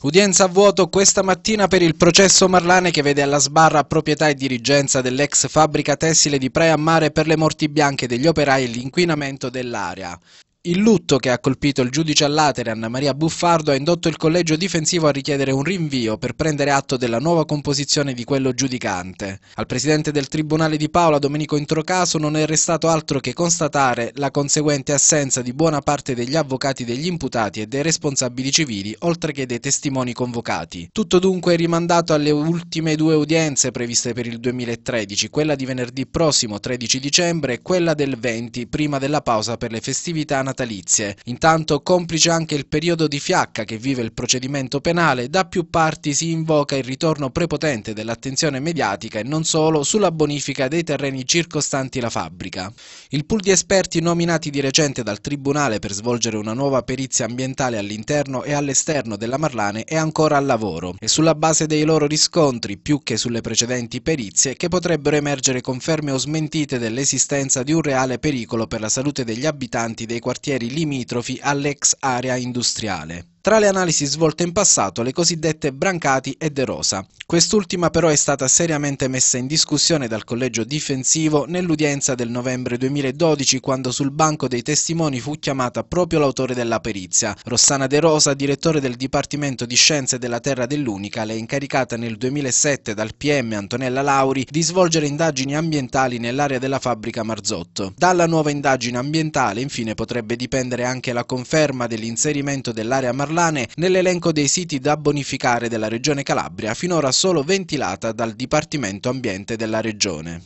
Udienza a vuoto questa mattina per il processo Marlane che vede alla sbarra proprietà e dirigenza dell'ex fabbrica tessile di Praia Mare per le morti bianche degli operai e l'inquinamento dell'area. Il lutto che ha colpito il giudice al Anna Maria Buffardo ha indotto il collegio difensivo a richiedere un rinvio per prendere atto della nuova composizione di quello giudicante. Al presidente del Tribunale di Paola, Domenico Introcaso, non è restato altro che constatare la conseguente assenza di buona parte degli avvocati degli imputati e dei responsabili civili, oltre che dei testimoni convocati. Tutto dunque è rimandato alle ultime due udienze previste per il 2013, quella di venerdì prossimo 13 dicembre e quella del 20, prima della pausa per le festività natalizie. Intanto, complice anche il periodo di fiacca che vive il procedimento penale, da più parti si invoca il ritorno prepotente dell'attenzione mediatica e non solo sulla bonifica dei terreni circostanti la fabbrica. Il pool di esperti nominati di recente dal Tribunale per svolgere una nuova perizia ambientale all'interno e all'esterno della Marlane è ancora al lavoro e sulla base dei loro riscontri, più che sulle precedenti perizie, che potrebbero emergere conferme o smentite dell'esistenza di un reale pericolo per la salute degli abitanti dei quartieri quartieri limitrofi all'ex area industriale. Tra le analisi svolte in passato, le cosiddette Brancati e De Rosa. Quest'ultima però è stata seriamente messa in discussione dal collegio difensivo nell'udienza del novembre 2012 quando sul banco dei testimoni fu chiamata proprio l'autore della perizia. Rossana De Rosa, direttore del Dipartimento di Scienze della Terra dell'Unica, le è incaricata nel 2007 dal PM Antonella Lauri di svolgere indagini ambientali nell'area della fabbrica Marzotto. Dalla nuova indagine ambientale infine potrebbe dipendere anche la conferma dell'inserimento dell'area Marlotto Merlane nell'elenco dei siti da bonificare della Regione Calabria, finora solo ventilata dal Dipartimento Ambiente della Regione.